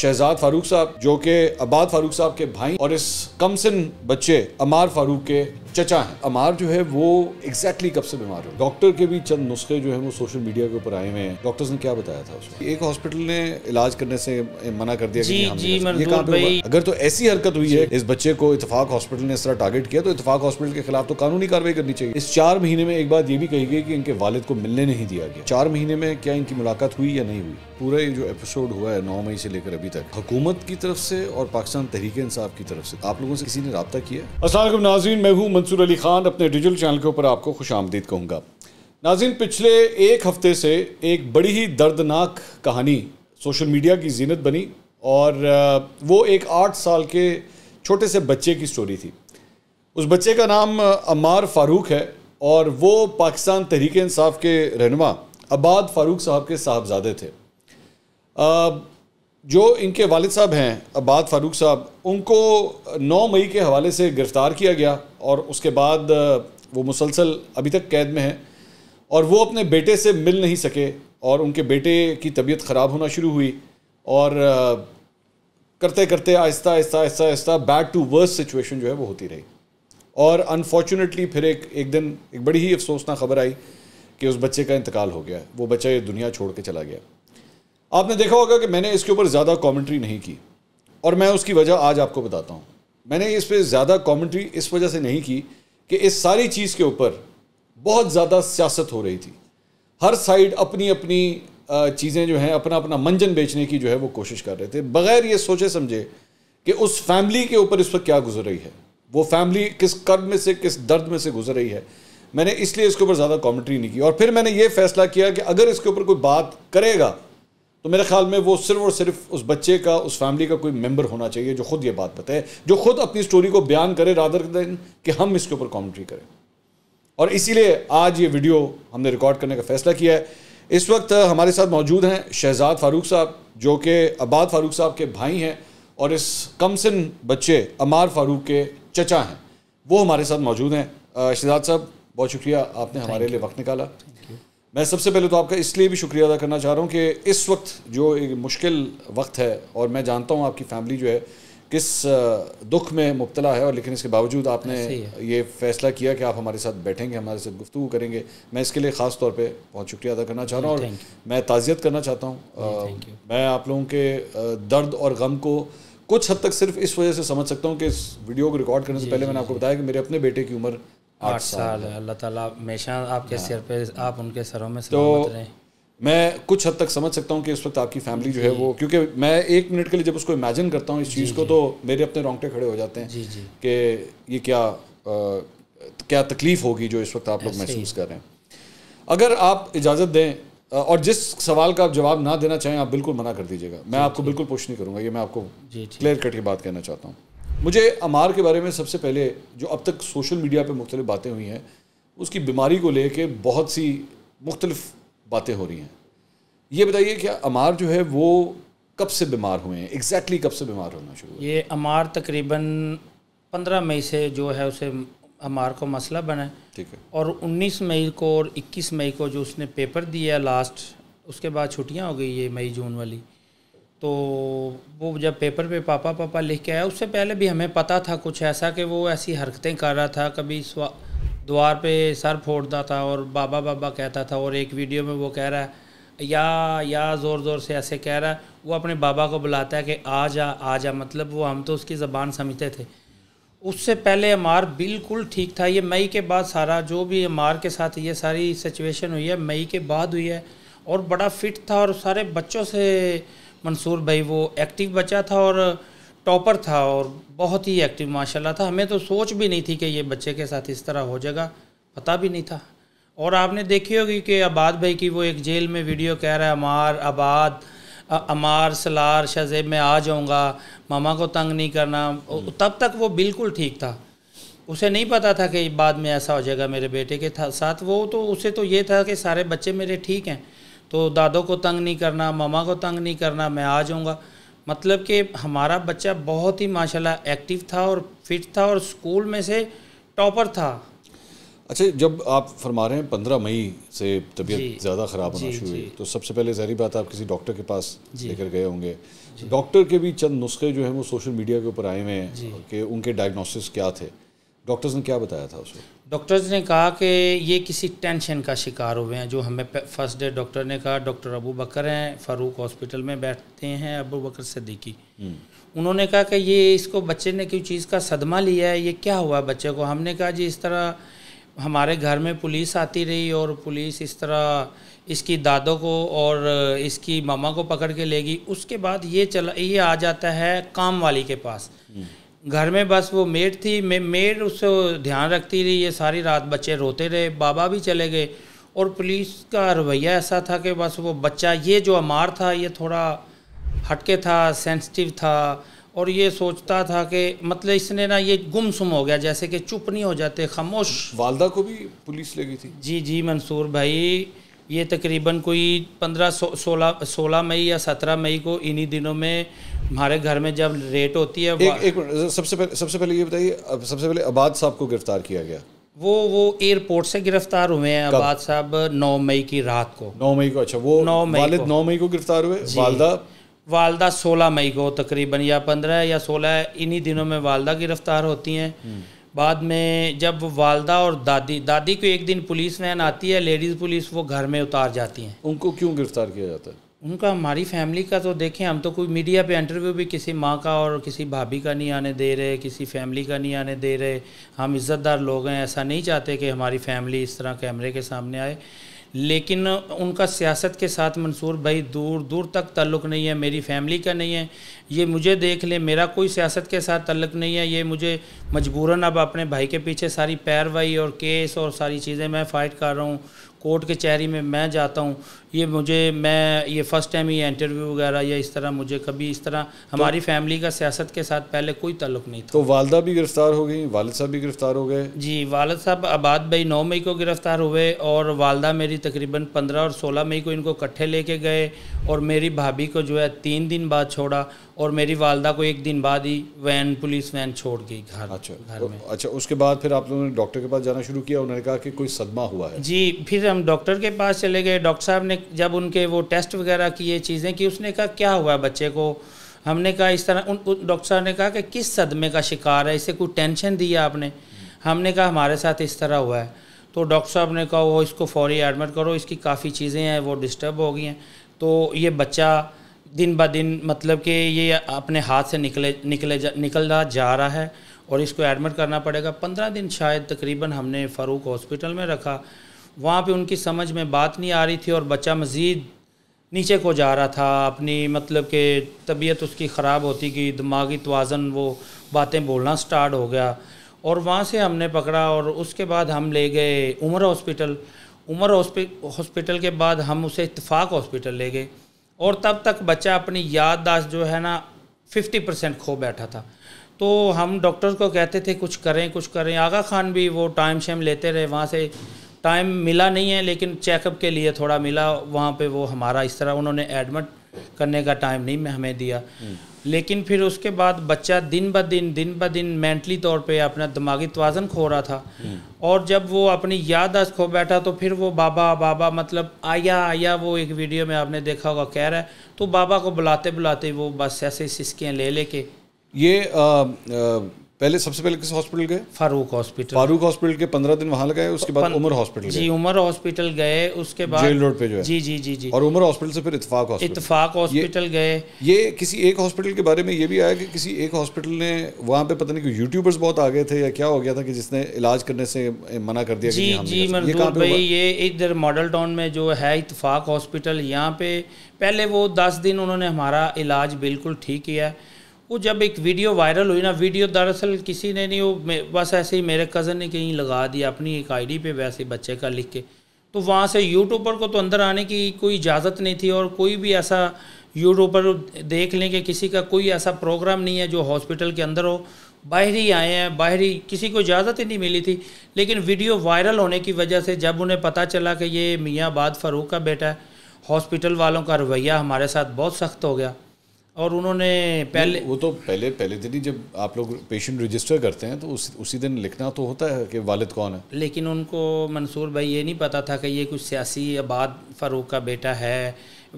शहजाद फारूक साहब जो कि अबाद फारूक साहब के भाई और इस कमसिन बच्चे अमार फारूक के चचा हैं अमार जो है वो एग्जैक्टली exactly कब से बीमार हो डॉक्टर के भी चंद नुस्खे जो है वो सोशल मीडिया के ऊपर आए हुए हैं डॉक्टर्स ने क्या बताया था उसको एक हॉस्पिटल ने इलाज करने से मना कर दिया जी, कि जी, ये भाई। अगर तो ऐसी हरकत हुई है इस बच्चे को इतफाक हॉस्पिटल ने इस तरह टारगेट किया तो इतफाक हॉस्पिटल के खिलाफ तो कानूनी कार्रवाई करनी चाहिए इस चार महीने में एक बात ये भी कही गई कि इनके वालिद को मिलने नहीं दिया गया चार महीने में क्या इनकी मुलाकात हुई या नहीं हुई पूरा ये जो एपिसोड हुआ है नौ मई से लेकर अभी तक हुकूमत की तरफ से और पाकिस्तान तहरीक इंसाफ की तरफ से आप लोगों से किसी ने रबता किया असल नाजीन मैं हूँ मंसूर अली ख़ान अपने डिजिटल चैनल के ऊपर आपको खुश आमदीद कहूँगा नाजिन पिछले एक हफ्ते से एक बड़ी ही दर्दनाक कहानी सोशल मीडिया की जीनत बनी और वो एक आठ साल के छोटे से बच्चे की स्टोरी थी उस बच्चे का नाम अमार फ़ारूक है और वो पाकिस्तान तहरीक इंसाफ के रहनमा आबाद फ़ारूक साहब के साहबजादे थे जो इनके वालिद साहब हैं अब्बाद फारूक साहब उनको 9 मई के हवाले से गिरफ़्तार किया गया और उसके बाद वो मुसलसल अभी तक कैद में हैं और वो अपने बेटे से मिल नहीं सके और उनके बेटे की तबीयत ख़राब होना शुरू हुई और करते करते आहिस्ता आहिस्ता आहिस्ता आहिस्ता बैड टू वर्स सिचुएशन जो है वो होती रही और अनफॉर्चुनेटली फिर एक एक दिन एक बड़ी ही अफसोसनाक खबर आई कि उस बच्चे का इंतकाल हो गया वो बच्चा ये दुनिया छोड़ के चला गया आपने देखा होगा कि मैंने इसके ऊपर ज़्यादा कमेंट्री नहीं की और मैं उसकी वजह आज आपको बताता हूँ मैंने इस पर ज़्यादा कमेंट्री इस वजह से नहीं की कि इस सारी चीज़ के ऊपर बहुत ज़्यादा सियासत हो रही थी हर साइड अपनी अपनी चीज़ें जो हैं अपना अपना मंजन बेचने की जो है वो कोशिश कर रहे थे बग़ैर ये सोचे समझे कि उस फैमिली के ऊपर इस पर क्या गुजर रही है वो फैमिली किस कर्म में से किस दर्द में से गुजर रही है मैंने इसलिए इसके ऊपर ज़्यादा कॉमेंट्री नहीं की और फिर मैंने ये फैसला किया कि अगर इसके ऊपर कोई बात करेगा तो मेरे ख्याल में वो सिर्फ और सिर्फ उस बच्चे का उस फैमिली का कोई मेंबर होना चाहिए जो खुद ये बात बताए जो खुद अपनी स्टोरी को बयान करे रादर देन कि हम इसके ऊपर कॉमेंट्री करें और इसीलिए आज ये वीडियो हमने रिकॉर्ड करने का फैसला किया है इस वक्त हमारे साथ मौजूद हैं शहजाद फारूक साहब जो कि अबाद फारूक साहब के भाई हैं और इस कमसिन बच्चे अमार फारूक के चचा हैं वो हमारे साथ मौजूद हैं शहजाद साहब बहुत शुक्रिया आपने हमारे लिए वक्त निकाला मैं सबसे पहले तो आपका इसलिए भी शुक्रिया अदा करना चाह रहा हूँ कि इस वक्त जो एक मुश्किल वक्त है और मैं जानता हूँ आपकी फैमिली जो है किस दुख में मुबतला है और लेकिन इसके बावजूद आपने ये फैसला किया कि आप हमारे साथ बैठेंगे हमारे साथ गुफ्तु करेंगे मैं इसके लिए ख़ास तौर पे बहुत शुक्रिया अदा करना चाह रहा हूँ और मैं ताज़ियत करना चाहता हूँ मैं आप लोगों के दर्द और गम को कुछ हद तक सिर्फ इस वजह से समझ सकता हूँ कि इस वीडियो को रिकॉर्ड करने से पहले मैंने आपको बताया कि मेरे अपने बेटे की उम्र आठ साल है अल्लाह ताला हमेशा आपके हाँ। सिर पे आप उनके सरों में तो मैं कुछ हद तक समझ सकता हूँ कि इस वक्त आपकी फैमिली जो है वो क्योंकि मैं एक मिनट के लिए जब उसको इमेजिन करता हूँ इस चीज़ को तो मेरे अपने रोंगटे खड़े हो जाते हैं कि ये क्या क्या तकलीफ़ होगी जो इस वक्त आप लोग महसूस कर रहे हैं अगर आप इजाज़त दें और जिस सवाल का आप जवाब ना देना चाहें आप बिल्कुल मना कर दीजिएगा मैं आपको बिल्कुल पूछ नहीं करूँगा ये मैं आपको क्लियर कट के बात कहना चाहता हूँ मुझे अमार के बारे में सबसे पहले जो अब तक सोशल मीडिया पे मुख्तलिफ बातें हुई हैं उसकी बीमारी को लेके बहुत सी मुख्तलफ बातें हो रही हैं ये बताइए कि अमार जो है वो कब से बीमार हुए हैं एग्जैक्टली कब से बीमार होना शुरू ये अमार तकरीबन पंद्रह मई से जो है उसे अमार को मसला बना है ठीक है और उन्नीस मई को और इक्कीस मई को जो उसने पेपर दिया लास्ट उसके बाद छुट्टियाँ हो गई ये मई जून वाली तो वो जब पेपर पे पापा पापा लिख के आया उससे पहले भी हमें पता था कुछ ऐसा कि वो ऐसी हरकतें कर रहा था कभी द्वार पे सर फोड़ता था और बाबा बाबा कहता था और एक वीडियो में वो कह रहा है या या ज़ोर ज़ोर से ऐसे कह रहा है वो अपने बाबा को बुलाता है कि आ जा आ जा मतलब वो हम तो उसकी ज़बान समझते थे उससे पहले अमार बिल्कुल ठीक था ये मई के बाद सारा जो भी अमार के साथ ये सारी सिचुएशन हुई है मई के बाद हुई है और बड़ा फिट था और सारे बच्चों से मंसूर भाई वो एक्टिव बच्चा था और टॉपर था और बहुत ही एक्टिव माशाल्लाह था हमें तो सोच भी नहीं थी कि ये बच्चे के साथ इस तरह हो जाएगा पता भी नहीं था और आपने देखी होगी कि आबाद भाई की वो एक जेल में वीडियो कह रहा है अमार आबाद अमार सलार शहजेब में आ जाऊँगा मामा को तंग नहीं करना हम्म। तब तक वो बिल्कुल ठीक था उसे नहीं पता था कि बाद में ऐसा हो जाएगा मेरे बेटे के साथ वो तो उसे तो ये था कि सारे बच्चे मेरे ठीक हैं तो दादों को तंग नहीं करना मामा को तंग नहीं करना मैं आ जाऊँगा मतलब कि हमारा बच्चा बहुत ही माशाल्लाह एक्टिव था और फिट था और स्कूल में से टॉपर था अच्छा जब आप फरमा रहे हैं पंद्रह मई से तबीयत ज़्यादा ख़राब होना शुरू हुई तो सबसे पहले जहरी बात आप किसी डॉक्टर के पास लेकर गए होंगे डॉक्टर के भी चंद नुस्खे जो हैं वो सोशल मीडिया के ऊपर आए हुए हैं कि उनके डायग्नोसिस क्या थे डॉक्टर्स ने क्या बताया था उसको डॉक्टर्स ने कहा कि ये किसी टेंशन का शिकार हुए हैं जो हमें फर्स्ट डे डॉक्टर ने कहा डॉक्टर अबू बकर हैं फारूक हॉस्पिटल में बैठते हैं अबू बकर सदीकी हम्म। उन्होंने कहा कि ये इसको बच्चे ने क्यों चीज़ का सदमा लिया है ये क्या हुआ बच्चे को हमने कहा जी इस तरह हमारे घर में पुलिस आती रही और पुलिस इस तरह इसकी दादों को और इसकी मामा को पकड़ के लेगी उसके बाद ये चला ये आ जाता है काम वाली के पास हम्म। घर में बस वो मेड थी मैं मेड उससे ध्यान रखती रही ये सारी रात बच्चे रोते रहे बाबा भी चले गए और पुलिस का रवैया ऐसा था कि बस वो बच्चा ये जो अमार था ये थोड़ा हटके था सेंसिटिव था और ये सोचता था कि मतलब इसने ना ये गुमसुम हो गया जैसे कि चुप नहीं हो जाते खामोश वालदा को भी पुलिस लगी थी जी जी मंसूर भाई ये तकरीबन कोई पंद्रह सो, सोलह सोलह मई या सत्रह मई को इन्हीं दिनों में हमारे घर में जब रेट होती है एक, एक सबसे पहले सबसे पहले ये बताइए सबसे पहले आबाद साहब को गिरफ्तार किया गया वो वो एयरपोर्ट से गिरफ्तार हुए हैं आबाद साहब नौ मई की रात को नौ मई को अच्छा वो नौ मई वालिद नौ मई को गिरफ्तार हुए वालदा वालदा सोलह मई को तकरीबन या पंद्रह या सोलह इन्हीं दिनों में वालदा गिरफ्तार होती हैं हम्म। बाद में जब वालदा और दादी दादी को एक दिन पुलिस वैन आती है लेडीज़ पुलिस वो घर में उतार जाती हैं उनको क्यों गिरफ्तार किया जाता है उनका हमारी फैमिली का तो देखें हम तो कोई मीडिया पे इंटरव्यू भी किसी माँ का और किसी भाभी का नहीं आने दे रहे किसी फैमिली का नहीं आने दे रहे हम इज़्ज़तदार लोग हैं ऐसा नहीं चाहते कि हमारी फैमिली इस तरह कैमरे के सामने आए लेकिन उनका सियासत के साथ मंसूर भाई दूर दूर तक तल्लुक नहीं है मेरी फैमिली का नहीं है ये मुझे देख ले मेरा कोई सियासत के साथ तल्लक़ नहीं है ये मुझे मजबूरन अब अपने भाई के पीछे सारी पैरवाई और केस और सारी चीज़ें मैं फ़ाइट कर रहा हूँ कोर्ट के चहरी में मैं जाता हूँ ये मुझे मैं ये फ़र्स्ट टाइम ये इंटरव्यू वगैरह या इस तरह मुझे कभी इस तरह तो हमारी तो, फैमिली का सियासत के साथ पहले कोई ताल्लुक नहीं था तो वालदा भी गिरफ़्तार हो गई वालद साहब भी गिरफ़्तार हो गए जी वालद साहब आबाद भाई नौ मई को गिरफ़्तार हुए और वालदा मेरी तकरीबन पंद्रह और सोलह मई को इनको इकट्ठे लेके गए और मेरी भाभी को जो है तीन दिन बाद छोड़ा और मेरी वालदा को एक दिन बाद ही वैन पुलिस वैन छोड़ गई घर अच्छा घर में अच्छा उसके बाद फिर आप लोगों ने डॉक्टर के पास जाना शुरू किया उन्होंने कहा कि कोई सदमा हुआ है जी फिर हम डॉक्टर के पास चले गए डॉक्टर साहब ने जब उनके वो टेस्ट वगैरह किए चीज़ें कि उसने कहा क्या हुआ बच्चे को हमने कहा इस तरह उन डॉक्टर साहब ने कहा कि किस सदमे का शिकार है इसे कोई टेंशन दी है आपने हमने कहा हमारे साथ इस तरह हुआ है तो डॉक्टर साहब ने कहा वो इसको फौरी एडमिट करो इसकी काफ़ी चीज़ें हैं वो डिस्टर्ब हो गई हैं तो ये बच्चा दिन ब दिन मतलब कि ये अपने हाथ से निकले निकले जा, निकल जा रहा है और इसको एडमिट करना पड़ेगा पंद्रह दिन शायद तकरीबन हमने फ़ारूक हॉस्पिटल में रखा वहाँ पे उनकी समझ में बात नहीं आ रही थी और बच्चा मज़ीद नीचे को जा रहा था अपनी मतलब के तबीयत उसकी ख़राब होती गई दिमागी तोज़न वो बातें बोलना स्टार्ट हो गया और वहाँ से हमने पकड़ा और उसके बाद हम ले गए उमर हॉस्पिटल उमर हॉस्पिटल के बाद हम उसे इतफ़ाक़ हॉस्पिटल ले गए और तब तक बच्चा अपनी याददाश्त जो है ना फिफ्टी परसेंट खो बैठा था तो हम डॉक्टर को कहते थे कुछ करें कुछ करें आगा खान भी वो टाइम शेम लेते रहे वहाँ से टाइम मिला नहीं है लेकिन चेकअप के लिए थोड़ा मिला वहाँ पे वो हमारा इस तरह उन्होंने एडमिट करने का टाइम नहीं हमें दिया हम्म। लेकिन फिर उसके बाद बच्चा दिन ब दिन दिन ब दिन मेंटली तौर पे अपना दिमागी तोज़न खो रहा था हम्म। और जब वो अपनी याददाश्त खो बैठा तो फिर वो बाबा बाबा मतलब आया आया वो एक वीडियो में आपने देखा होगा कह रहा है तो बाबा को बुलाते बुलाते वो बस ऐसे सिसकियाँ ले लेके ये आ, आ, पहले सबसे पहले किस हॉस्पिटल गए फारूक हॉस्पिटल फारूक हॉस्पिटल के पंद्रह दिन वहां लगाए उसके बाद उमर हॉस्पिटल जी उमर हॉस्पिटल गए उसके बाद जेल रोड पे जो है जी जी जी जी और उमर हॉस्पिटल से फिर इतफाक हॉस्पिटल इतफाक हॉस्पिटल गए ये किसी एक हॉस्पिटल के बारे में ये भी आया कि किसी एक हॉस्पिटल ने वहाँ पे पता नहीं कि यूट्यूबर्स बहुत आ गए थे या क्या हो गया था कि जिसने इलाज करने से मना कर दिया जी जी मंजूर भाई ये इधर मॉडल टाउन में जो है इतफाक हॉस्पिटल यहाँ पे पहले वो दस दिन उन्होंने हमारा इलाज बिल्कुल ठीक किया वो जब एक वीडियो वायरल हुई ना वीडियो दरअसल किसी ने नहीं वो बस ऐसे ही मेरे कज़न ने कहीं लगा दिया अपनी एक आईडी पे वैसे बच्चे का लिख के तो वहाँ से यूट्यूबर को तो अंदर आने की कोई इजाज़त नहीं थी और कोई भी ऐसा यूट्यूबर देख लें कि किसी का कोई ऐसा प्रोग्राम नहीं है जो हॉस्पिटल के अंदर हो बाहर ही आए हैं बाहर ही किसी को इजाज़त ही नहीं मिली थी लेकिन वीडियो वायरल होने की वजह से जब उन्हें पता चला कि ये मियाँ बाद फ़ारूक का बेटा है हॉस्पिटल वालों का रवैया हमारे साथ बहुत सख्त हो गया और उन्होंने पहले वो तो पहले पहले दिन ही जब आप लोग पेशेंट रजिस्टर करते हैं तो उस उसी दिन लिखना तो होता है कि वालिद कौन है लेकिन उनको मंसूर भाई ये नहीं पता था कि ये कुछ सियासी आबाद फ़ारूक का बेटा है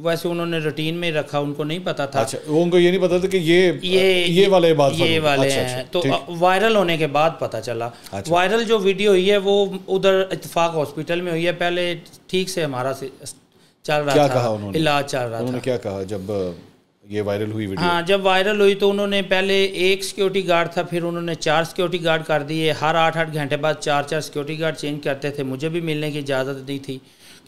वैसे उन्होंने रूटीन में रखा उनको नहीं पता था अच्छा उनको ये नहीं पता था कि ये ये ये वाले बात ये वाले अच्छा, हैं अच्छा, तो वायरल होने के बाद पता चला अच्छा, वायरल जो वीडियो हुई है वो उधर इतफाक हॉस्पिटल में हुई है पहले ठीक से हमारा से चल रहा क्या था इलाज चल रहा था क्या कहा जब ये वायरल हुई वीडियो हाँ जब वायरल हुई तो उन्होंने पहले एक सिक्योरिटी गार्ड था फिर उन्होंने चार सिक्योरिटी गार्ड कर दिए हर आठ आठ घंटे बाद चार चार सिक्योरिटी गार्ड चेंज करते थे मुझे भी मिलने की इजाज़त नहीं थी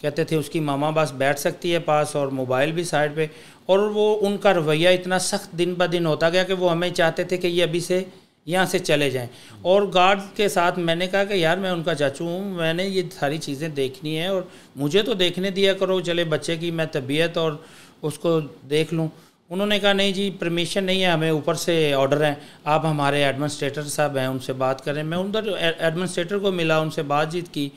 कहते थे उसकी मामा बस बैठ सकती है पास और मोबाइल भी साइड पर और वो उनका रवैया इतना सख्त दिन ब दिन होता गया कि वो हमें चाहते थे कि ये अभी से यहाँ से चले जाएं और गार्ड के साथ मैंने कहा कि यार मैं उनका चाचू हूँ मैंने ये सारी चीज़ें देखनी है और मुझे तो देखने दिया करो चले बच्चे की मैं तबीयत और उसको देख लूँ उन्होंने कहा नहीं जी परमिशन नहीं है हमें ऊपर से ऑर्डर है आप हमारे एडमिनिस्ट्रेटर साहब हैं उनसे बात करें मैं उधर एडमिनिस्ट्रेटर को मिला उनसे बातचीत की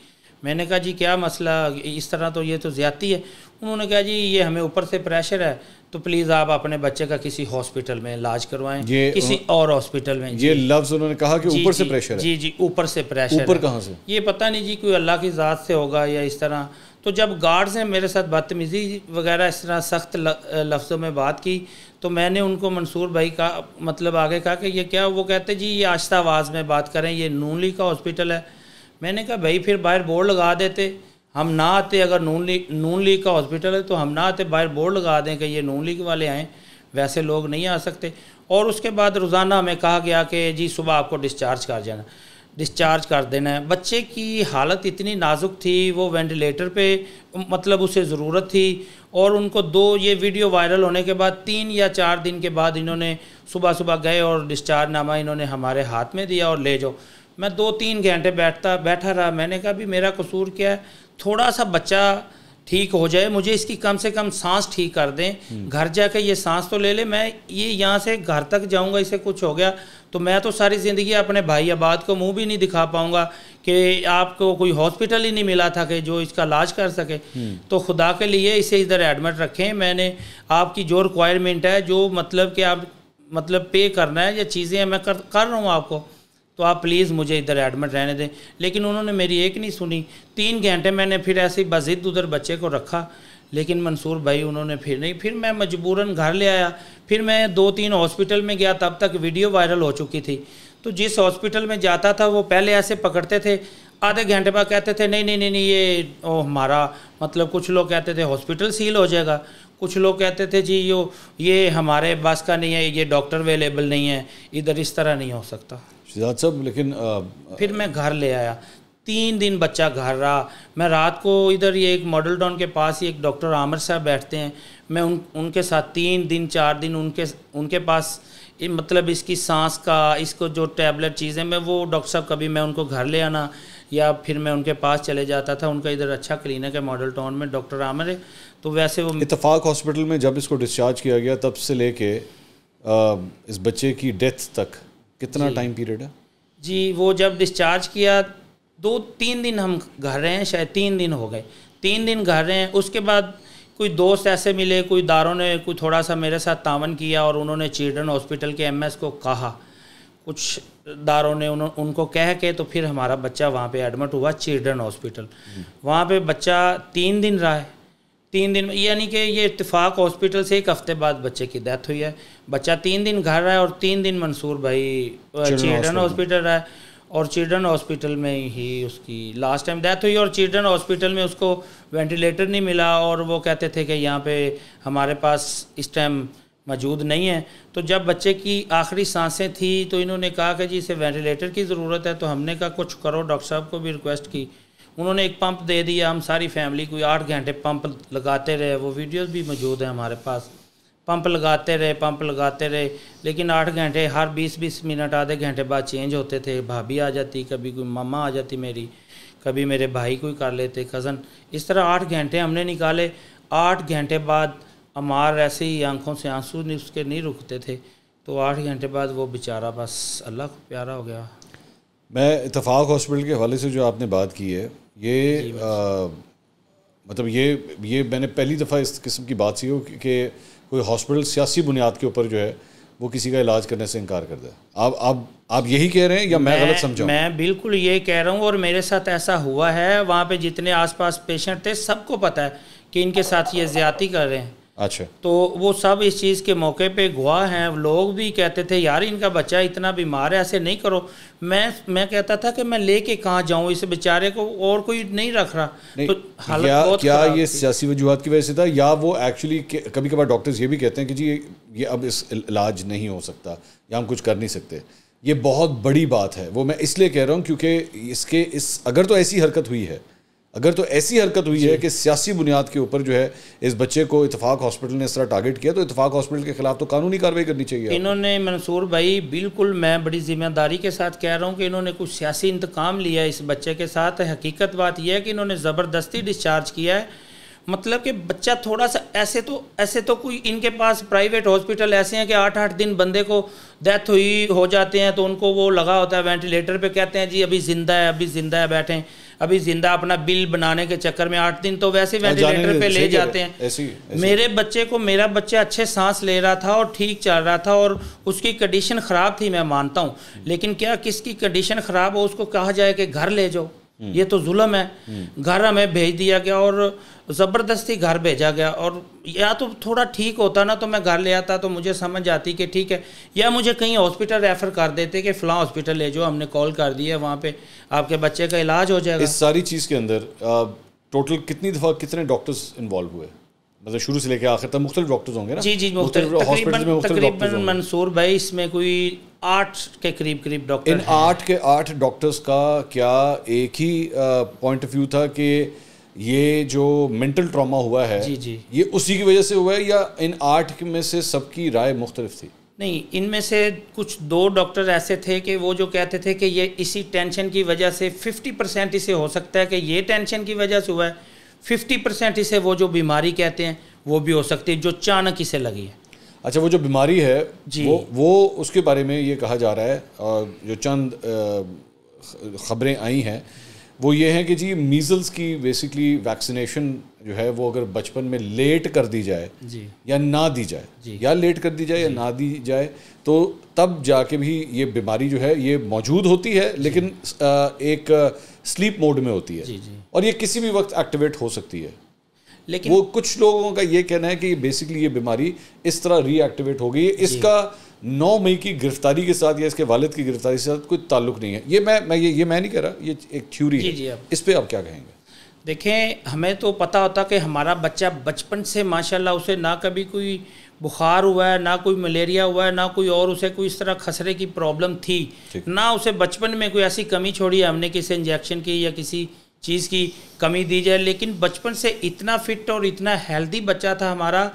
मैंने कहा जी क्या मसला इस तरह तो ये तो ज़्यादती है उन्होंने कहा जी ये हमें ऊपर से प्रेशर है तो प्लीज़ आप अपने बच्चे का किसी हॉस्पिटल में इलाज करवाएं किसी और हॉस्पिटल में ये लफ्ज़ उन्होंने कहा कि ऊपर से प्रेशर है जी जी ऊपर से प्रेशर ऊपर कहाँ से ये पता नहीं जी कोई अल्लाह की ज़ात से होगा या इस तरह तो जब गार्ड्स ने मेरे साथ बदतमीज़ी वगैरह इस तरह सख्त लफ्ज़ों में बात की तो मैंने उनको मंसूर भाई का मतलब आगे कहा कि ये क्या वो कहते जी ये आस्था आवाज़ में बात करें ये नून लीग का हॉस्पिटल है मैंने कहा भाई फिर बाहर बोर्ड लगा देते हम ना आते अगर नून लीग नून लीग का हॉस्पिटल है तो हम ना आते बाहर बोर्ड लगा दें कि ये नून लीग वाले आएँ वैसे लोग नहीं आ सकते और उसके बाद रोज़ाना हमें कहा गया कि जी सुबह आपको डिस्चार्ज कर जाना डिस्चार्ज कर देना है बच्चे की हालत इतनी नाजुक थी वो वेंटिलेटर पे मतलब उसे ज़रूरत थी और उनको दो ये वीडियो वायरल होने के बाद तीन या चार दिन के बाद इन्होंने सुबह सुबह गए और डिस्चार्ज नामा इन्होंने हमारे हाथ में दिया और ले जाओ मैं दो तीन घंटे बैठता बैठा रहा मैंने कहा भी मेरा कसूर क्या है थोड़ा सा बच्चा ठीक हो जाए मुझे इसकी कम से कम सांस ठीक कर दें हम्म। घर जाके ये सांस तो ले ले मैं ये यहाँ से घर तक जाऊँगा इसे कुछ हो गया तो मैं तो सारी ज़िंदगी अपने भाई आबाद को मुंह भी नहीं दिखा पाऊँगा कि आपको कोई हॉस्पिटल ही नहीं मिला था कि जो इसका इलाज कर सके हम्म। तो खुदा के लिए इसे इधर एडमिट रखें मैंने आपकी जो रिक्वायरमेंट है जो मतलब कि आप मतलब पे करना है या चीज़ें मैं कर कर रहा हूँ आपको तो आप प्लीज़ मुझे इधर एडमिट रहने दें लेकिन उन्होंने मेरी एक नहीं सुनी तीन घंटे मैंने फिर ऐसे ही बजिद उधर बच्चे को रखा लेकिन मंसूर भाई उन्होंने फिर नहीं फिर मैं मजबूरन घर ले आया फिर मैं दो तीन हॉस्पिटल में गया तब तक वीडियो वायरल हो चुकी थी तो जिस हॉस्पिटल में जाता था वो पहले ऐसे पकड़ते थे आधे घंटे बाद कहते थे नहीं नहीं नहीं नहीं ये ओ हमारा मतलब कुछ लोग कहते थे हॉस्पिटल सील हो जाएगा कुछ लोग कहते थे जी यो ये हमारे बस का नहीं है ये डॉक्टर अवेलेबल नहीं है इधर इस तरह नहीं हो सकता शिजाद साहब लेकिन आ, फिर मैं घर ले आया तीन दिन बच्चा घर रहा मैं रात को इधर ये एक मॉडल टाउन के पास ही एक डॉक्टर आमिर साहब बैठते हैं मैं उन उनके साथ तीन दिन चार दिन उनके उनके पास मतलब इसकी सांस का इसको जो टैबलेट चीज़ें मैं वो डॉक्टर साहब कभी मैं उनको घर ले आना या फिर मैं उनके पास चले जाता था उनका इधर अच्छा क्लिनिक है मॉडल टाउन में डॉक्टर आमिर है तो वैसे वो इतफाक़ हॉस्पिटल में जब इसको डिस्चार्ज किया गया तब से लेके इस बच्चे की डेथ तक कितना टाइम पीरियड है जी वो जब डिस्चार्ज किया दो तीन दिन हम घर रहे हैं शायद तीन दिन हो गए तीन दिन घर रहे हैं उसके बाद कोई दोस्त ऐसे मिले कोई दारों ने कोई थोड़ा सा मेरे साथ तावन किया और उन्होंने चिल्ड्रन हॉस्पिटल के एमएस को कहा कुछ दारों ने उन, उनको कह के तो फिर हमारा बच्चा वहाँ पे एडमिट हुआ चिल्ड्रन हॉस्पिटल वहाँ पे बच्चा तीन दिन रहा है तीन दिन यानी कि ये इतफाक़ हॉस्पिटल से एक हफ़्ते बाद बच्चे की डेथ हुई है बच्चा तीन दिन घर रहा है और तीन दिन मंसूर भाई चिल्ड्रन हॉस्पिटल रहा है और चिल्ड्रन हॉस्पिटल में ही उसकी लास्ट टाइम डेथ हुई और चिल्ड्रन हॉस्पिटल में उसको वेंटिलेटर नहीं मिला और वो कहते थे कि यहाँ पे हमारे पास इस टाइम मौजूद नहीं है तो जब बच्चे की आखिरी सांसें थी तो इन्होंने कहा कि जी इसे वेंटिलेटर की ज़रूरत है तो हमने कहा कुछ करो डॉक्टर साहब को भी रिक्वेस्ट की उन्होंने एक पंप दे दिया हम सारी फैमिली कोई आठ घंटे पंप लगाते रहे वो वीडियोस भी मौजूद हैं हमारे पास पंप लगाते रहे पंप लगाते रहे लेकिन आठ घंटे हर बीस बीस मिनट आधे घंटे बाद चेंज होते थे भाभी आ जाती कभी कोई मामा आ जाती मेरी कभी मेरे भाई कोई कर लेते कज़न इस तरह आठ घंटे हमने निकाले आठ घंटे बाद अमार ऐसे ही आंखों से आंसू उसके नहीं रुकते थे तो आठ घंटे बाद वो बेचारा बस अल्लाह को प्यारा हो गया मैं इतफाक़ हॉस्पिटल के हवाले से जो आपने बात की है ये आ, मतलब ये ये मैंने पहली दफ़ा इस किस्म की बात सी हो कि, कि कोई हॉस्पिटल सियासी बुनियाद के ऊपर जो है वो किसी का इलाज करने से इनकार कर दे आप आप आप यही कह रहे हैं या मैं, मैं गलत समझा मैं बिल्कुल ये कह रहा हूँ और मेरे साथ ऐसा हुआ है वहाँ पे जितने आसपास पेशेंट थे सबको पता है कि इनके साथ ये ज्यादा कर रहे हैं अच्छा तो वो सब इस चीज़ के मौके पे गुआ हैं लोग भी कहते थे यार इनका बच्चा इतना बीमार है ऐसे नहीं करो मैं मैं कहता था कि मैं लेके कहाँ जाऊँ इस बेचारे को और कोई नहीं रख रहा तो हालत बहुत क्या ये सियासी वजूहत की वजह से था या वो एक्चुअली कभी कभार डॉक्टर्स ये भी कहते हैं कि जी ये अब इस इलाज नहीं हो सकता या हम कुछ कर नहीं सकते ये बहुत बड़ी बात है वो मैं इसलिए कह रहा हूँ क्योंकि इसके इस अगर तो ऐसी हरकत हुई है अगर तो ऐसी हरकत हुई है कि सियासी बुनियाद के ऊपर जो है इस बच्चे को इतफाक हॉस्पिटल ने इस तरह टारगेट किया तो इतफाक हॉस्पिटल के खिलाफ तो कानूनी कार्रवाई करनी चाहिए इन्होंने मंसूर भाई बिल्कुल मैं बड़ी जिम्मेदारी के साथ कह रहा हूँ कि इन्होंने कुछ सियासी इंतकाम लिया है इस बच्चे के साथ हकीकत बात यह है कि इन्होंने ज़बरदस्ती डिस्चार्ज किया है मतलब कि बच्चा थोड़ा सा ऐसे तो ऐसे तो कोई इनके पास प्राइवेट हॉस्पिटल ऐसे हैं कि आठ आठ दिन बंदे को डेथ हुई हो जाते हैं तो उनको वो लगा होता है वेंटिलेटर पे कहते हैं जी अभी ज़िंदा है अभी ज़िंदा है बैठें अभी जिंदा अपना बिल बनाने के चक्कर में आठ दिन तो वैसे हाँ, वेंटिलेटर पे ले जाते हैं ऐसी, ऐसी। मेरे बच्चे को मेरा बच्चा अच्छे सांस ले रहा था और ठीक चल रहा था और उसकी कंडीशन ख़राब थी मैं मानता हूँ लेकिन क्या किसकी कंडीशन ख़राब हो उसको कहा जाए कि घर ले जाओ हम्म। ये तो जुलम है हम्म। घर हमें भेज दिया गया और ज़बरदस्ती घर भेजा गया और या तो थोड़ा ठीक होता ना तो मैं घर ले आता तो मुझे समझ आती कि ठीक है या मुझे कहीं हॉस्पिटल रेफ़र कर देते कि फला हॉस्पिटल ले जाओ हमने कॉल कर दिया है वहाँ पे आपके बच्चे का इलाज हो जाएगा इस सारी चीज़ के अंदर टोटल कितनी दफ़ा कितने डॉक्टर्स इन्वॉल्व हुए मतलब शुरू से लेकर आखिर तक मुख्तलिफ डॉक्टर्स होंगे ना जी जी तकरीबन मंसूर भाई इसमें कोई आठ के करीब करीब डॉक्टर इन आठ के आठ डॉक्टर्स का क्या एक ही पॉइंट ऑफ व्यू था कि ये जो मेंटल ट्रॉमा हुआ है जी जी ये उसी की वजह से हुआ है या इन आठ में से सबकी राय मुख्तलिफ थी नहीं इनमें से कुछ दो डॉक्टर ऐसे थे कि वो जो कहते थे कि ये इसी टेंशन की वजह से 50 परसेंट इसे हो सकता है कि ये टेंशन की वजह से हुआ है 50 परसेंट इसे वो जो बीमारी कहते हैं वो भी हो सकती है जो अचानक इसे लगी है अच्छा वो जो बीमारी है वो वो उसके बारे में ये कहा जा रहा है जो चंद खबरें आई हैं वो ये हैं कि जी मीज़ल्स की बेसिकली वैक्सीनेशन जो है वो अगर बचपन में लेट कर दी जाए या ना दी जाए या लेट कर दी जाए या ना दी जाए तो तब जाके भी ये बीमारी जो है ये मौजूद होती है लेकिन एक स्लीप मोड में होती है और ये किसी भी वक्त एक्टिवेट हो सकती है लेकिन वो कुछ लोगों का ये कहना है कि बेसिकली ये बीमारी इस तरह रीएक्टिवेट हो गई है इसका नौ मई की गिरफ्तारी के साथ या इसके वालिद की गिरफ्तारी के साथ कोई ताल्लुक नहीं है ये मैं मैं ये ये मैं नहीं कह रहा ये एक थ्यूरी है इस पर आप क्या कहेंगे देखें हमें तो पता होता कि हमारा बच्चा बचपन से माशाल्लाह उसे ना कभी कोई बुखार हुआ है ना कोई मलेरिया हुआ है ना कोई और उसे कोई इस तरह खसरे की प्रॉब्लम थी ना उसे बचपन में कोई ऐसी कमी छोड़ी है हमने किसी इंजेक्शन की या किसी चीज़ की कमी दी जाए लेकिन बचपन से इतना फिट और इतना हेल्दी बच्चा था हमारा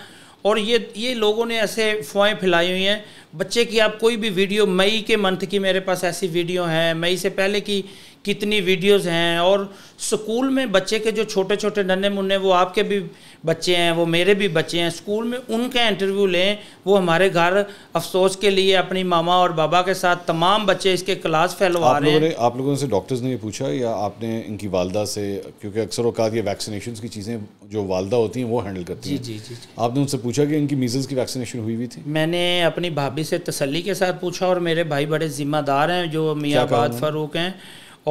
और ये ये लोगों ने ऐसे फुआएँ फैलाई हुई हैं बच्चे की आप कोई भी वीडियो मई के मंथ की मेरे पास ऐसी वीडियो हैं मई से पहले की कितनी वीडियोस हैं और स्कूल में बच्चे के जो छोटे छोटे नन्हे मुन्ने वो आपके भी बच्चे हैं वो मेरे भी बच्चे हैं स्कूल में उनका इंटरव्यू लें वो हमारे घर अफसोस के लिए अपनी मामा और बाबा के साथ तमाम बच्चे इसके क्लास फैलवा रहे हैं आप लोगों से डॉक्टर्स ने ये पूछा या आपने इनकी वालदा से क्योंकि अक्सर अवकात ये वैक्सीनेशन की चीज़ें जो वालदा होती हैं वो हैंडल करती हैं जी जी जी आपने उनसे पूछा कि इनकी मीज़ल्स की वैक्सीनेशन हुई हुई थी मैंने अपनी भाभी से तसली के साथ पूछा और मेरे भाई बड़े ज़िम्मेदार हैं जो मियाँ फारूक हैं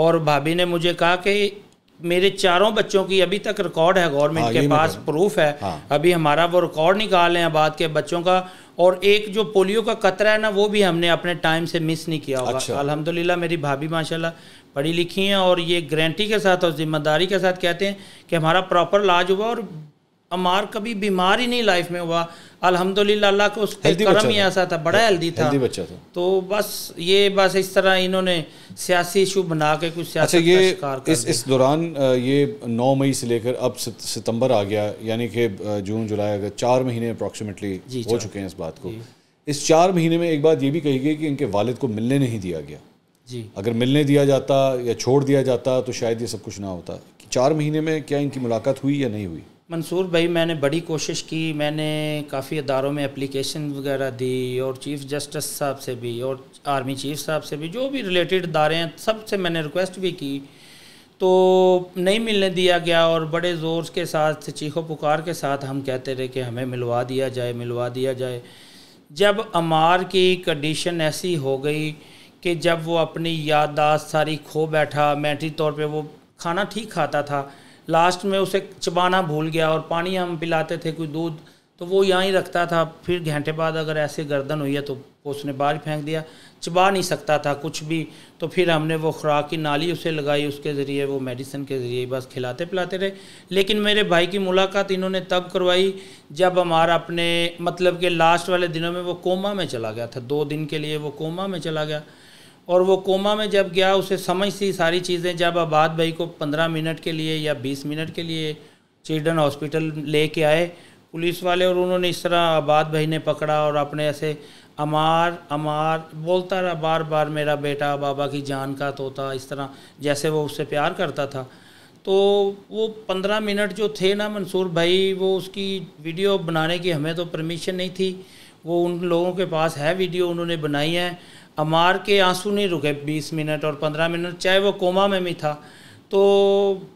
और भाभी ने मुझे कहा कि मेरे चारों बच्चों की अभी तक रिकॉर्ड है गवर्नमेंट हाँ, के पास प्रूफ है हाँ। अभी हमारा वो रिकॉर्ड निकाल हैं बाद के बच्चों का और एक जो पोलियो का कतरा है ना वो भी हमने अपने टाइम से मिस नहीं किया होगा अच्छा। अल्हम्दुलिल्लाह मेरी भाभी माशाल्लाह पढ़ी लिखी हैं और ये गारंटी के साथ और जिम्मेदारी के साथ कहते हैं कि हमारा प्रॉपर इलाज हुआ और हमार कभी बीमार ही नहीं लाइफ में हुआ अल्हम्दुलिल्लाह को उसके कर्म ही ऐसा था बड़ा हेल्दी था बच्चा था तो बस ये बस इस तरह इन्होंने सियासी इशू बना के कुछ अच्छा ये इस इस दौरान ये नौ मई से लेकर अब सितंबर आ गया यानी कि जून जुलाई अगर चार महीने अप्रोक्सीमेटली हो चुके हैं इस बात को इस चार महीने में एक बात ये भी कही गई कि इनके वालिद को मिलने नहीं दिया गया जी अगर मिलने दिया जाता या छोड़ दिया जाता तो शायद ये सब कुछ ना होता चार महीने में क्या इनकी मुलाकात हुई या नहीं हुई मंसूर भाई मैंने बड़ी कोशिश की मैंने काफ़ी अदारों में एप्लीकेशन वगैरह दी और चीफ़ जस्टिस साहब से भी और आर्मी चीफ साहब से भी जो भी रिलेटेड इदारे हैं सब से मैंने रिक्वेस्ट भी की तो नहीं मिलने दिया गया और बड़े ज़ोर के साथ चीखों पुकार के साथ हम कहते रहे कि हमें मिलवा दिया जाए मिलवा दिया जाए जब अमार की कंडीशन ऐसी हो गई कि जब वो अपनी याददाश्त सारी खो बैठा मैंटी तौर पे वो खाना ठीक खाता था लास्ट में उसे चबाना भूल गया और पानी हम पिलाते थे कोई दूध तो वो यहाँ ही रखता था फिर घंटे बाद अगर ऐसे गर्दन हुई है तो उसने बाहर फेंक दिया चबा नहीं सकता था कुछ भी तो फिर हमने वो खुराक की नाली उसे लगाई उसके ज़रिए वो मेडिसिन के ज़रिए बस खिलाते पिलाते रहे लेकिन मेरे भाई की मुलाकात इन्होंने तब करवाई जब हमारा अपने मतलब के लास्ट वाले दिनों में वो कोमा में चला गया था दो दिन के लिए वो कोमा में चला गया और वो कोमा में जब गया उसे समझ थी सारी चीज़ें जब आबाद भाई को पंद्रह मिनट के लिए या बीस मिनट के लिए चिल्ड्रन हॉस्पिटल ले के आए पुलिस वाले और उन्होंने इस तरह आबाद भाई ने पकड़ा और अपने ऐसे अमार अमार बोलता रहा बार बार मेरा बेटा बाबा की जान का तोता इस तरह जैसे वो उससे प्यार करता था तो वो पंद्रह मिनट जो थे ना मंसूर भाई वो उसकी वीडियो बनाने की हमें तो परमिशन नहीं थी वो उन लोगों के पास है वीडियो उन्होंने बनाई है अमार के आंसू नहीं रुके बीस मिनट और पंद्रह मिनट चाहे वो कोमा में भी था तो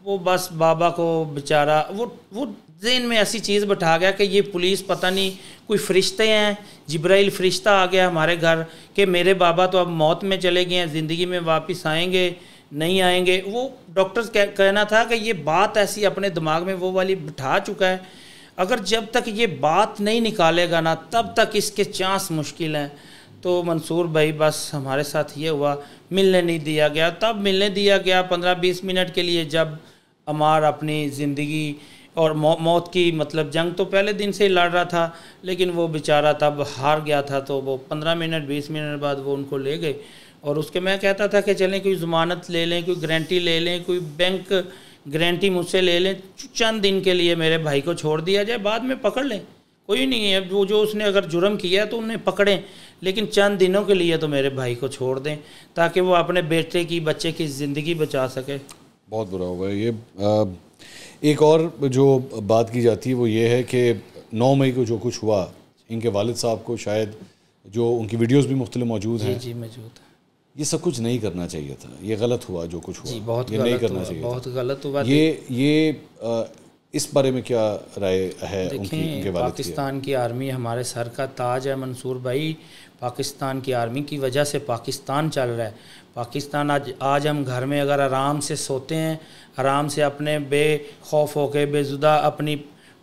वो बस बाबा को बेचारा वो वो जेन में ऐसी चीज़ बैठा गया कि ये पुलिस पता नहीं कोई फरिश्ते हैं जब्राइल फरिश्ता आ गया हमारे घर कि मेरे बाबा तो अब मौत में चले गए हैं ज़िंदगी में वापस आएंगे नहीं आएंगे वो डॉक्टर कह, कहना था कि ये बात ऐसी अपने दिमाग में वो वाली बिठा चुका है अगर जब तक ये बात नहीं निकालेगा ना तब तक इसके चांस मुश्किल हैं तो मंसूर भाई बस हमारे साथ ये हुआ मिलने नहीं दिया गया तब मिलने दिया गया पंद्रह बीस मिनट के लिए जब अमार अपनी ज़िंदगी और मौ, मौत की मतलब जंग तो पहले दिन से ही लड़ रहा था लेकिन वो बेचारा तब हार गया था तो वो पंद्रह मिनट बीस मिनट बाद वो उनको ले गए और उसके मैं कहता था कि चलें कोई ज़मानत ले लें कोई गारंटी ले लें कोई बैंक गारंटी मुझसे ले लें चंद दिन के लिए मेरे भाई को छोड़ दिया जाए बाद में पकड़ लें कोई नहीं है वो जो उसने अगर जुर्म किया है तो उन्हें पकड़ें लेकिन चंद दिनों के लिए तो मेरे भाई को छोड़ दें ताकि वो अपने बेटे की बच्चे की ज़िंदगी बचा सके बहुत बुरा होगा ये एक और जो बात की जाती है वो ये है कि नौ मई को जो कुछ हुआ इनके वालिद साहब को शायद जो उनकी वीडियोस भी मुख्तलि मौजूद हैं जी मौजूद है ये सब कुछ नहीं करना चाहिए था ये गलत हुआ जो कुछ हुआ जी, बहुत ये नहीं करना चाहिए बहुत गलत हुआ ये ये आ, इस बारे में क्या राय है उनकी, उनके पाकिस्तान की आर्मी हमारे सर का ताज है मंसूर भाई पाकिस्तान की आर्मी की वजह से पाकिस्तान चल रहा है पाकिस्तान आज आज हम घर में अगर आराम से सोते हैं आराम से अपने बेखौफ के बेजुदा अपनी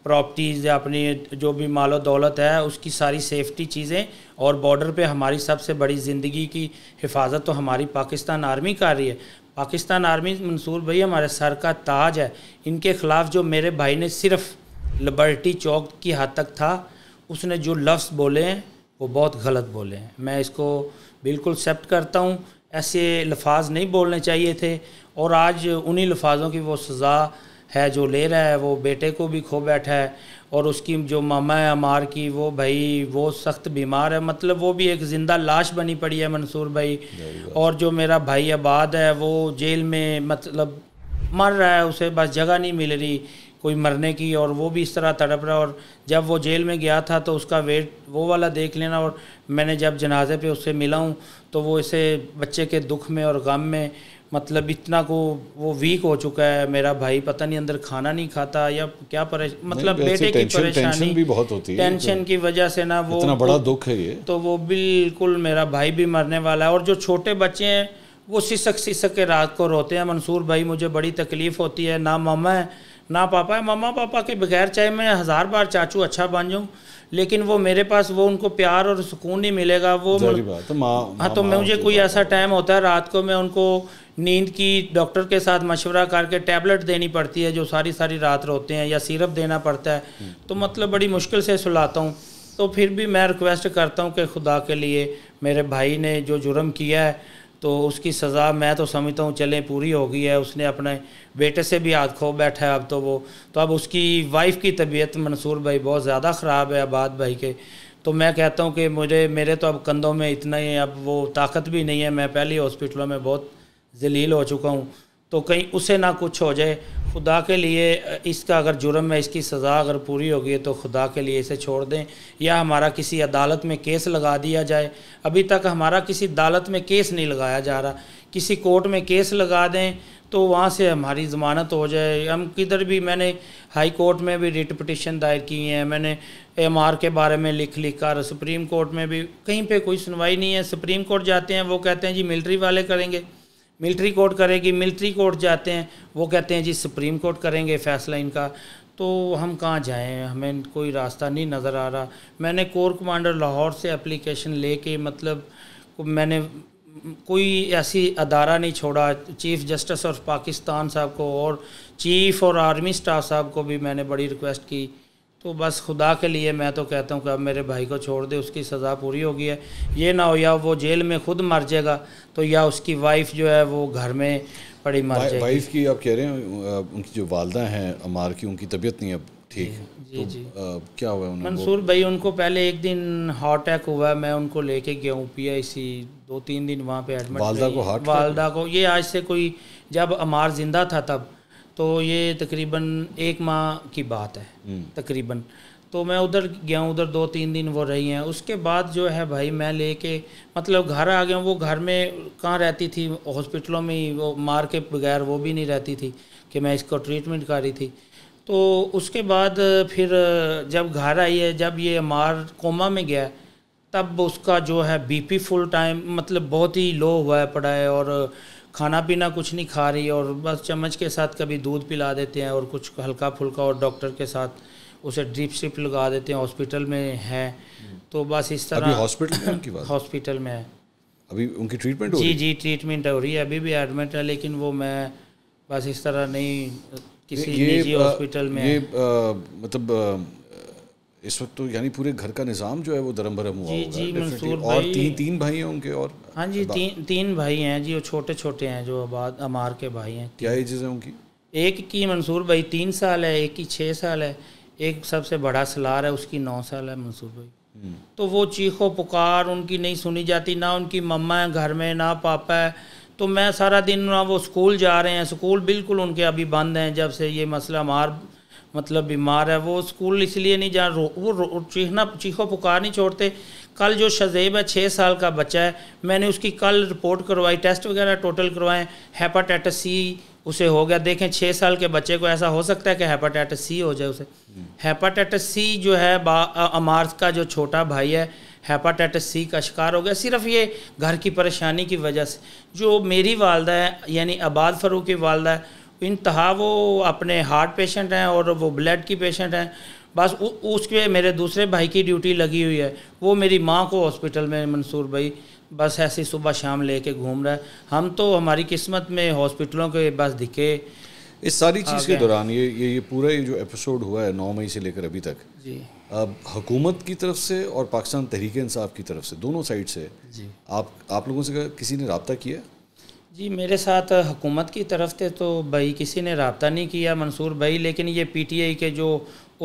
प्रॉपर्टीज़ या अपनी जो भी मालो दौलत है उसकी सारी सेफ्टी चीज़ें और बॉर्डर पे हमारी सबसे बड़ी ज़िंदगी की हिफाजत तो हमारी पाकिस्तान आर्मी कर रही है पाकिस्तान आर्मी मंसूर भाई हमारे सर का ताज है इनके ख़िलाफ़ जो मेरे भाई ने सिर्फ लिबर्टी चौक की हद तक था उसने जो लफ्ज़ बोले हैं वो बहुत गलत बोले हैं मैं इसको बिल्कुल एक्सेप्ट करता हूँ ऐसे लफाज नहीं बोलने चाहिए थे और आज उन्हीं लफाजों की वो सज़ा है जो ले रहा है वो बेटे को भी खो बैठा है और उसकी जो मामा है अमार की वो भाई वो सख्त बीमार है मतलब वो भी एक ज़िंदा लाश बनी पड़ी है मंसूर भाई और जो मेरा भाई आबाद है वो जेल में मतलब मर रहा है उसे बस जगह नहीं मिल रही कोई मरने की और वो भी इस तरह तड़प रहा और जब वो जेल में गया था तो उसका वेट वो वाला देख लेना और मैंने जब जनाजे पे उससे मिला हूँ तो वो इसे बच्चे के दुख में और गम में मतलब इतना को वो वीक हो चुका है मेरा भाई पता नहीं अंदर खाना नहीं खाता या क्या परेशान मतलब बेटे की परेशानी भी बहुत होती है टेंशन की वजह से ना वो इतना बड़ा दुख है ये तो वो बिल्कुल मेरा भाई भी मरने वाला है और जो छोटे बच्चे हैं वो सिसक सिसक के रात को रोते हैं मंसूर भाई मुझे बड़ी तकलीफ़ होती है ना मामा है ना पापा है मम्मा पापा के बगैर चाहे मैं हज़ार बार चाचू अच्छा बन जाऊँ लेकिन वो मेरे पास वो उनको प्यार और सुकून नहीं मिलेगा वो तो मा, हाँ तो मुझे कोई ऐसा टाइम होता है रात को मैं उनको नींद की डॉक्टर के साथ मशवरा करके टैबलेट देनी पड़ती है जो सारी सारी रात रोते हैं या सिरप देना पड़ता है हम्म। तो मतलब बड़ी मुश्किल से सुलाता हूँ तो फिर भी मैं रिक्वेस्ट करता हूँ कि खुदा के लिए मेरे भाई ने जो जुर्म किया है तो उसकी सज़ा मैं तो समझता हूँ चलें पूरी हो गई है उसने अपने बेटे से भी हाथ खो बैठा है अब तो वो तो अब उसकी वाइफ की तबीयत मंसूर भाई बहुत ज़्यादा ख़राब है आबाद भाई के तो मैं कहता हूँ कि मुझे मेरे तो अब कंधों में इतना ही अब वो ताकत भी नहीं है मैं पहले हॉस्पिटलों में बहुत जलील हो चुका हूँ तो कहीं उसे ना कुछ हो जाए खुदा के लिए इसका अगर जुर्म है इसकी सज़ा अगर पूरी होगी तो खुदा के लिए इसे छोड़ दें या हमारा किसी अदालत में केस लगा दिया जाए अभी तक हमारा किसी अदालत में केस नहीं लगाया जा रहा किसी कोर्ट में केस लगा दें तो वहाँ से हमारी ज़मानत हो जाए हम किधर भी मैंने हाई कोर्ट में भी रिट पटिशन दायर की हैं मैंने एम आर के बारे में लिख लिख कर सुप्रीम कोर्ट में भी कहीं पे कोई सुनवाई नहीं है सुप्रीम कोर्ट जाते हैं वो कहते हैं जी मिलिट्री वाले करेंगे मिलिट्री कोर्ट करेगी मिलिट्री कोर्ट जाते हैं वो कहते हैं जी सुप्रीम कोर्ट करेंगे फैसला इनका तो हम कहाँ जाएँ हमें कोई रास्ता नहीं नज़र आ रहा मैंने कोर कमांडर लाहौर से एप्लीकेशन लेके मतलब मैंने कोई ऐसी अदारा नहीं छोड़ा चीफ़ जस्टिस ऑफ पाकिस्तान साहब को और चीफ़ और आर्मी स्टाफ साहब को भी मैंने बड़ी रिक्वेस्ट की तो बस खुदा के लिए मैं तो कहता हूँ कि अब मेरे भाई को छोड़ दे उसकी सज़ा पूरी हो गई है ये ना हो या वो जेल में खुद मर जाएगा तो या उसकी वाइफ जो है वो घर में पड़ी मर जाएगी वाइफ की आप कह रहे हैं उनकी जो वालदा हैं अमार की उनकी तबीयत नहीं अब ठीक जी, तो जी। आ, क्या हुआ उन्हें मंसूर भाई उनको पहले एक दिन हार्ट अटैक हुआ मैं उनको लेके गया हूँ पी आई सी दो तीन दिन वहाँ पे एडमिट वालदा को हार्ट वालदा को ये आज से कोई जब अमार जिंदा था तब तो ये तकरीबन एक माह की बात है हम्म। तकरीबन तो मैं उधर गया उधर दो तीन दिन वो रही हैं उसके बाद जो है भाई मैं लेके मतलब घर आ गया वो घर में कहाँ रहती थी हॉस्पिटलों में ही वो मार के बगैर वो भी नहीं रहती थी कि मैं इसको ट्रीटमेंट कर रही थी तो उसके बाद फिर जब घर आई है जब ये मार कोमा में गया तब उसका जो है बीपी फुल टाइम मतलब बहुत ही लो हुआ है पड़ा है और खाना पीना कुछ नहीं खा रही और बस चम्मच के साथ कभी दूध पिला देते हैं और कुछ हल्का फुल्का और डॉक्टर के साथ उसे ड्रिप सिप लगा देते हैं हॉस्पिटल में है तो बस इस तरह हॉस्पिटल में हॉस्पिटल में है अभी उनकी ट्रीटमेंट जी जी ट्रीटमेंट हो रही है अभी भी एडमिट है लेकिन वो मैं बस इस तरह नहीं किसी निजी हॉस्पिटल में ये आ, मतलब आ, इस वक्त तो यानी पूरे घर का निज़ाम जो है वो दरम भरम हुआ जी जी मंसूर और भाई, तीन तीन भाई हैं उनके और हाँ जी तीन तीन भाई हैं जी वो छोटे छोटे हैं जो आबाद अमार के भाई हैं क्या एजेज है उनकी एक की मंसूर भाई तीन साल है एक की छः साल है एक सबसे बड़ा सलार है उसकी नौ साल है मंसूर भाई हम्म। तो वो चीखो पुकार उनकी नहीं सुनी जाती ना उनकी मम्मा है घर में ना पापा है तो मैं सारा दिन ना वो स्कूल जा रहे हैं स्कूल बिल्कुल उनके अभी बंद हैं जब से ये मसला मार मतलब बीमार है वो स्कूल इसलिए नहीं जा रो वो रो, चीखना चीखो पुकार नहीं छोड़ते कल जो शजेब है छः साल का बच्चा है मैंने उसकी कल रिपोर्ट करवाई टेस्ट वगैरह टोटल करवाएं हेपाटाइटिस सी उसे हो गया देखें छः साल के बच्चे को ऐसा हो सकता है कि हेपाटाइटिस सी हो जाए उसे हम्म। हेपाटाइटिस सी जो है अमार्थ का जो छोटा भाई है हेपाटाइटिस सी का शिकार हो गया सिर्फ ये घर की परेशानी की वजह से जो मेरी वालदा है यानी आबाद फरूक की वालदा है इंतहा वो अपने हार्ट पेशेंट हैं और वो ब्लड की पेशेंट हैं बस उसके मेरे दूसरे भाई की ड्यूटी लगी हुई है वो मेरी माँ को हॉस्पिटल में मंसूर भाई बस ऐसे सुबह शाम लेके घूम रहा है हम तो हमारी किस्मत में हॉस्पिटलों के बस दिखे इस सारी चीज़ के दौरान ये ये ये पूरा ये जो एपिसोड हुआ है नौ मई से लेकर अभी तक जी अब हुकूमत की तरफ से और पाकिस्तान तहरीक इंसाफ की तरफ से दोनों साइड से जी आप आप लोगों से किसी ने रबता किया जी मेरे साथ हुकूमत की तरफ से तो भाई किसी ने रबता नहीं किया मंसूर भाई लेकिन ये पी टी आई के जो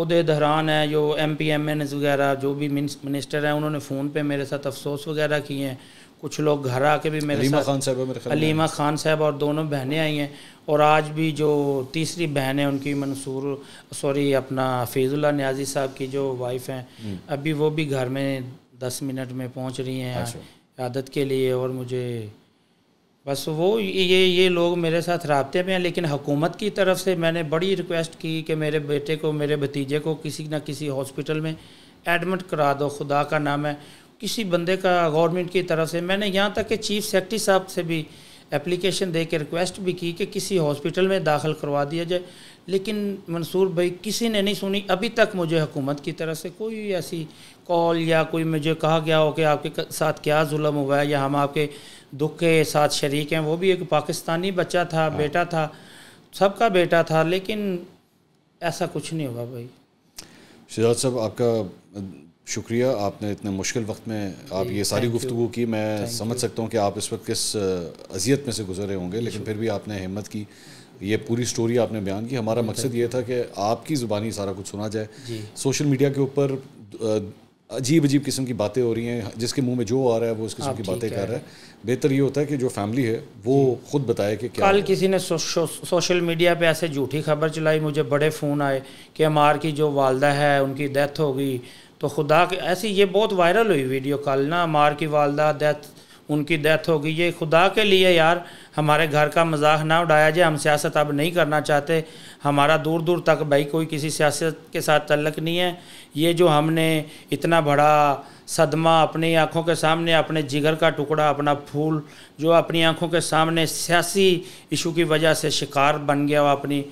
उदय दहरान हैं जो एम पी एम एन वगैरह जो भी मिनिस्टर हैं उन्होंने फ़ोन पे मेरे साथ अफसोस वगैरह किए हैं कुछ लोग घर आके भी मेरे अलीमा खान साहब अलीमा खान साहब और दोनों बहनें आई हैं और आज भी जो तीसरी बहन है उनकी मंसूर सॉरी अपना फैज़ुल्ला न्याजी साहब की जो वाइफ हैं हम्म। अभी वो भी घर में दस मिनट में पहुँच रही हैं अच्छा। आदत के लिए और मुझे बस वो ये ये लोग मेरे साथ रबते में हैं लेकिन हुकूमत की तरफ से मैंने बड़ी रिक्वेस्ट की कि मेरे बेटे को मेरे भतीजे को किसी ना किसी हॉस्पिटल में एडमिट करा दो खुदा का नाम है किसी बंदे का गवर्नमेंट की तरफ से मैंने यहाँ तक कि चीफ सेक्रेटरी साहब से भी एप्लीकेशन दे के रिक्वेस्ट भी की कि किसी हॉस्पिटल में दाखिल करवा दिया जाए लेकिन मंसूर भाई किसी ने नहीं सुनी अभी तक मुझे हुकूमत की तरफ से कोई ऐसी कॉल या कोई मुझे कहा गया हो कि आपके साथ क्या जुल्म हुआ है या हम आपके दुख के साथ शरीक हैं वो भी एक पाकिस्तानी बच्चा था हाँ। बेटा था सबका बेटा था लेकिन ऐसा कुछ नहीं हुआ भाई शहजाद साहब आपका शुक्रिया आपने इतने मुश्किल वक्त में आप ये सारी गुफ्तु की मैं समझ सकता हूँ कि आप इस वक्त किस अजियत में से गुजरे होंगे लेकिन फिर भी आपने हिम्मत की ये पूरी स्टोरी आपने बयान की हमारा मकसद ये था कि आपकी ज़ुबानी सारा कुछ सुना जाए सोशल मीडिया के ऊपर अजीब अजीब किस्म की बातें हो रही हैं जिसके मुंह में जो आ रहा है वो उस किस्म की बातें कर रहा है बेहतर ये होता है कि जो फैमिली है वो खुद बताए कि क्या कल किसी ने सो, सो, सोशल मीडिया पे ऐसे झूठी खबर चलाई मुझे बड़े फ़ोन आए कि अमार की जो वालदा है उनकी डेथ हो गई तो खुदा के ऐसी ये बहुत वायरल हुई वीडियो कल ना अमार की वालदा डेथ उनकी डेथ हो गई ये खुदा के लिए यार हमारे घर का मजाक ना उड़ाया जाए हम सियासत अब नहीं करना चाहते हमारा दूर दूर तक भाई कोई किसी सियासत के साथ तल्लक नहीं है ये जो हमने इतना बड़ा सदमा अपनी आँखों के सामने अपने जिगर का टुकड़ा अपना फूल जो अपनी आँखों के सामने सियासी इशू की वजह से शिकार बन गया वो अपनी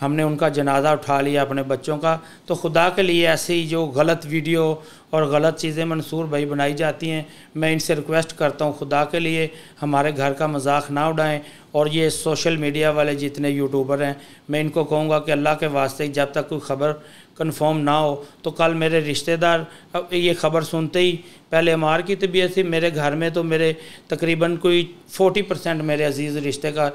हमने उनका जनाजा उठा लिया अपने बच्चों का तो खुदा के लिए ऐसी जो गलत वीडियो और गलत चीज़ें मंसूर भाई बनाई जाती हैं मैं इनसे रिक्वेस्ट करता हूँ खुदा के लिए हमारे घर का मजाक ना उड़ाएं और ये सोशल मीडिया वाले जितने यूट्यूबर हैं मैं इनको कहूँगा कि अल्लाह के वास्ते जब तक कोई ख़बर कन्फर्म ना हो तो कल मेरे रिश्तेदार ये ख़बर सुनते ही पहले अमार की तबीयत थी मेरे घर में तो मेरे तकरीबन कोई फोर्टी परसेंट मेरे अजीज़ रिश्ते का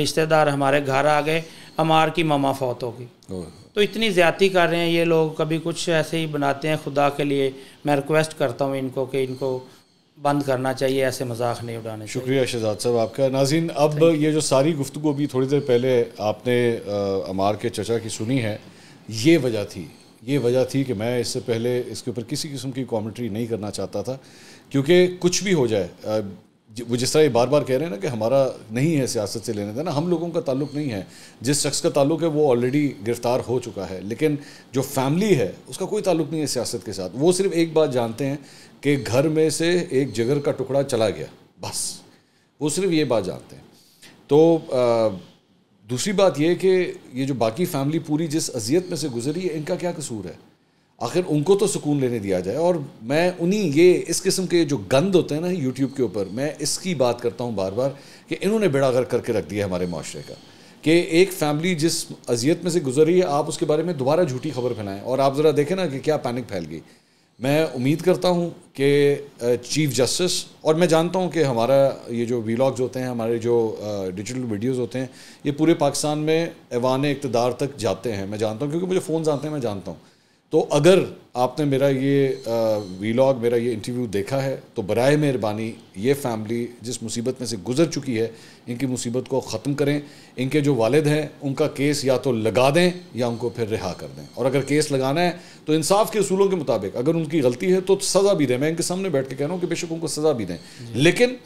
रिश्तेदार हमारे घर आ गए अमार की ममा फौत हो गई तो इतनी ज़्यादा कर रहे हैं ये लोग कभी कुछ ऐसे ही बनाते हैं खुदा के लिए मैं रिक्वेस्ट करता हूँ इनको कि इनको बंद करना चाहिए ऐसे मजाक नहीं उड़ाने शुक्रिया शहजाद साहब आपका नाजिन अब ये जो सारी गुफ्तु भी थोड़ी देर पहले आपने अमार के चचा की सुनी है ये वजह थी ये वजह थी कि मैं इससे पहले इसके ऊपर किसी किस्म की कॉमेंट्री नहीं करना चाहता था क्योंकि कुछ भी हो जाए वो जिस तरह ये बार बार कह रहे हैं ना कि हमारा नहीं है सियासत से लेने देना हम लोगों का ताल्लुक नहीं है जिस शख्स का ताल्लुक है वो ऑलरेडी गिरफ्तार हो चुका है लेकिन जो फैमिली है उसका कोई ताल्लुक नहीं है सियासत के साथ वो सिर्फ एक बात जानते हैं कि घर में से एक जिगर का टुकड़ा चला गया बस वो सिर्फ ये बात जानते हैं तो आ, दूसरी बात यह कि ये जो बाकी फैमिली पूरी जिस अजियत में से गुजरी है इनका क्या कसूर है आखिर उनको तो सुकून लेने दिया जाए और मैं उन्हीं ये इस किस्म के जो गंद होते हैं ना यूट्यूब के ऊपर मैं इसकी बात करता हूँ बार बार कि इन्होंने बेड़ा गर करके रख दिया हमारे माशरे का कि एक फैमिली जिस अजियत में से गुजरी है आप उसके बारे में दोबारा झूठी खबर फैलाएं और आप ज़रा देखें ना कि क्या पैनिक फैल गई मैं उम्मीद करता हूँ कि चीफ जस्टिस और मैं जानता हूँ कि हमारा ये जो वीलॉग्स होते हैं हमारे जो डिजिटल वीडियोस होते हैं ये पूरे पाकिस्तान में ऐवान इकतदार तक जाते हैं मैं जानता हूँ क्योंकि मुझे फ़ोन आते हैं मैं जानता हूँ तो अगर आपने मेरा ये वीलॉग मेरा ये इंटरव्यू देखा है तो बर मेहरबानी ये फैमिली जिस मुसीबत में से गुजर चुकी है इनकी मुसीबत को ख़त्म करें इनके जो वालिद हैं उनका केस या तो लगा दें या उनको फिर रिहा कर दें और अगर केस लगाना है तो इंसाफ के असूलों के मुताबिक अगर उनकी गलती है तो सज़ा भी दें मैं इनके सामने बैठ के कह रहा हूँ कि बेशक उनको सज़ा भी दें लेकिन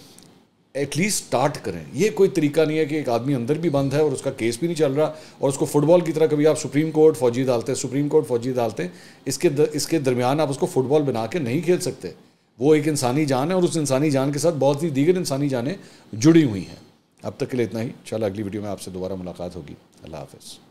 एटलीस्ट स्टार्ट करें ये कोई तरीका नहीं है कि एक आदमी अंदर भी बंद है और उसका केस भी नहीं चल रहा और उसको फुटबॉल की तरह कभी आप सुप्रीम कोर्ट फौजी डालते हैं सुप्रीम कोर्ट फौजी डालते हैं इसके द, इसके दरमियान आप उसको फुटबॉल बना के नहीं खेल सकते वो एक इंसानी जान है और उस इंसानी जान के साथ बहुत ही दीगर इंसानी जानें जुड़ी हुई हैं अब तक के लिए इतना ही चल अगली वीडियो में आपसे दोबारा मुलाकात होगी अल्लाह हाफिज़